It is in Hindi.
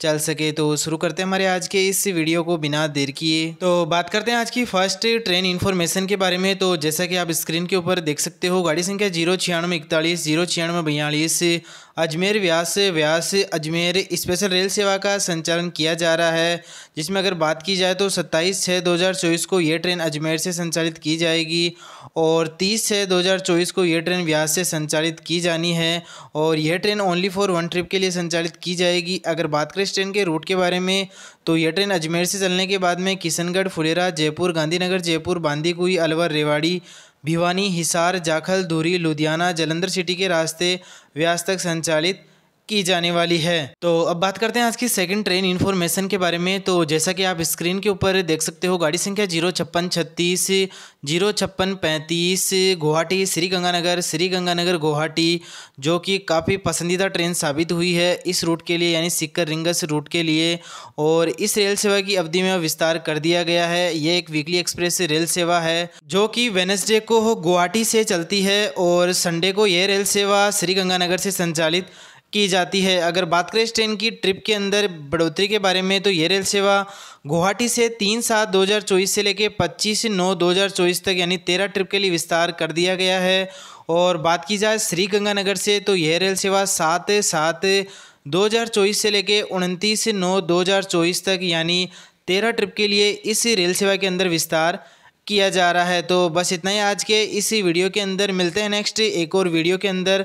चल सके तो शुरू करते हैं हमारे आज के इस वीडियो को बिना देर किए तो बात करते हैं आज की फर्स्ट ट्रेन इन्फॉर्मेशन के बारे में तो जैसा कि आप स्क्रीन के ऊपर देख सकते हो गाड़ी संख्या जीरो छियानवे इकतालीस जीरो छियानवे बयालीस अजमेर व्यास से व्यास अजमेर स्पेशल रेल सेवा का संचालन किया जा रहा है जिसमें अगर बात की जाए तो 27 छः 2024 को ये ट्रेन अजमेर से संचालित की जाएगी और 30 छः 2024 को ये ट्रेन व्यास से संचालित की जानी है और यह train only for one trip के लिए संचालित की जाएगी अगर बात करें इस ट्रेन के रूट के बारे में तो यह ट्रेन अजमेर से चलने के बाद में किशनगढ़ फुलेरा जयपुर गांधीनगर जयपुर बांदीकुई अलवर रेवाड़ी भिवानी हिसार जाखल दूरी लुधियाना जलंधर सिटी के रास्ते व्यास तक संचालित की जाने वाली है तो अब बात करते हैं आज की सेकंड ट्रेन इन्फॉर्मेशन के बारे में तो जैसा कि आप स्क्रीन के ऊपर देख सकते हो गाड़ी संख्या जीरो छप्पन छत्तीस जीरो छप्पन पैंतीस गुवाहाटी श्री गंगानगर श्री गंगानगर गुवाहाटी जो कि काफ़ी पसंदीदा ट्रेन साबित हुई है इस रूट के लिए यानी सिक्कर रिंगस रूट के लिए और इस रेल सेवा की अवधि में विस्तार कर दिया गया है ये एक वीकली एक्सप्रेस रेल सेवा है जो कि वेनसडे को गुवाहाटी से चलती है और संडे को यह रेल सेवा श्री गंगानगर से संचालित की जाती है अगर बात करें इस ट्रेन की ट्रिप के अंदर बढ़ोतरी के बारे में तो ये रेल सेवा गुवाहाटी से तीन सात दो हज़ार चौबीस से लेकर पच्चीस नौ दो हज़ार चौबीस तक यानी तेरह ट्रिप के लिए विस्तार कर दिया गया है और बात की जाए श्रीगंगानगर से तो यह रेल सेवा सात सात दो हज़ार चौबीस से लेकर उनतीस नौ दो हज़ार चौबीस तक यानी तेरह ट्रिप के लिए इस रेल सेवा के अंदर विस्तार किया जा रहा है तो बस इतना ही आज के इसी वीडियो के अंदर मिलते हैं नेक्स्ट एक और वीडियो के अंदर